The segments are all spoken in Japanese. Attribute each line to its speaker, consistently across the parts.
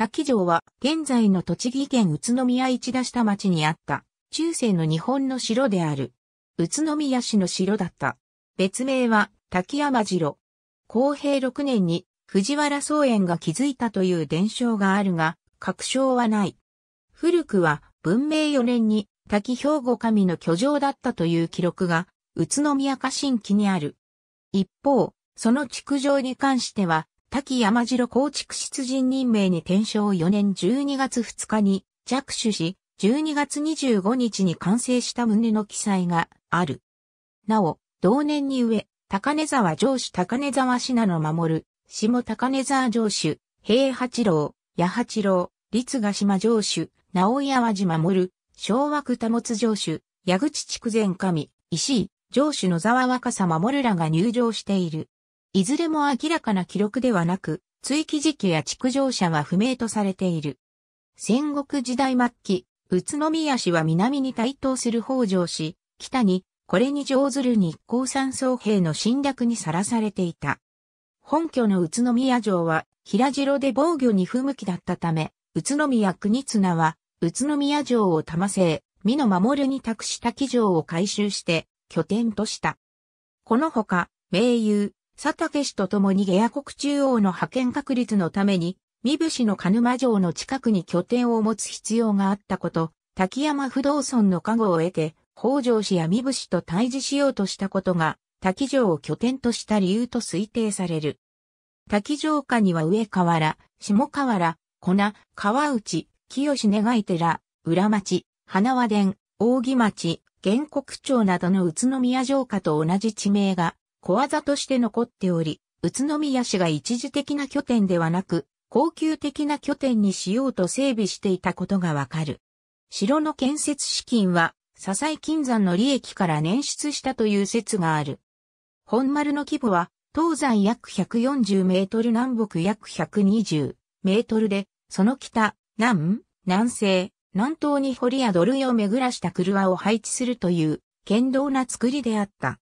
Speaker 1: 滝城は現在の栃木県宇都宮市田下町にあった中世の日本の城である。宇都宮市の城だった。別名は滝山城。公平6年に藤原宗園が築いたという伝承があるが、確証はない。古くは文明4年に滝兵庫神の居城だったという記録が宇都宮家神記にある。一方、その築城に関しては滝山城構築出陣任命に転正4年12月2日に着手し、12月25日に完成した旨の記載がある。なお、同年に上、高根沢城主高根沢品の守る、下高根沢城主、平八郎、八八郎、立ヶ島城主、直井淡路守る、昭和区田本城主、矢口筑前神、石井、城主の沢若さ守るらが入城している。いずれも明らかな記録ではなく、追記時期や築城者は不明とされている。戦国時代末期、宇都宮市は南に台頭する北条氏、北に、これに上ずる日光山荘兵の侵略にさらされていた。本拠の宇都宮城は、平城で防御に不向きだったため、宇都宮国綱は、宇都宮城を玉製、美の守るに託した騎城を改修して、拠点とした。このほか、名優、佐竹氏と共に下野国中央の派遣確立のために、三部市の鹿沼城の近くに拠点を持つ必要があったこと、滝山不動村の加護を得て、北条氏や三部氏と対峙しようとしたことが、滝城を拠点とした理由と推定される。滝城下には上河原、下河原、粉、川内、清願い寺、裏町、花和殿、扇町、原国町などの宇都宮城下と同じ地名が小技として残っており、宇都宮市が一時的な拠点ではなく、高級的な拠点にしようと整備していたことがわかる。城の建設資金は、笹井金山の利益から捻出したという説がある。本丸の規模は、東西約140メートル南北約120メートルで、その北、南、南西、南東に堀や土塁を巡らした車を配置するという、堅道な作りであった。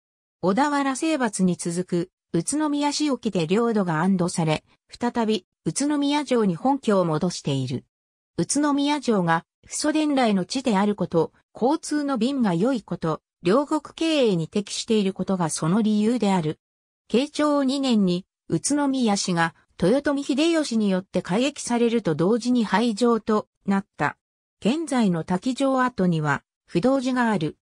Speaker 1: 小田原征伐に続く、宇都宮市沖で領土が安堵され、再び、宇都宮城に本拠を戻している。宇都宮城が、不祖伝来の地であること、交通の便が良いこと、両国経営に適していることがその理由である。慶長2年に、宇都宮市が、豊臣秀吉によって改易されると同時に廃城となった。現在の滝城跡には、不動寺がある。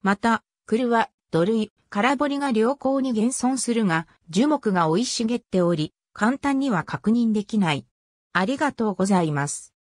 Speaker 1: また、来は土塁、空堀が良好に現存するが、樹木が生い茂っており、簡単には確認できない。ありがとうございます。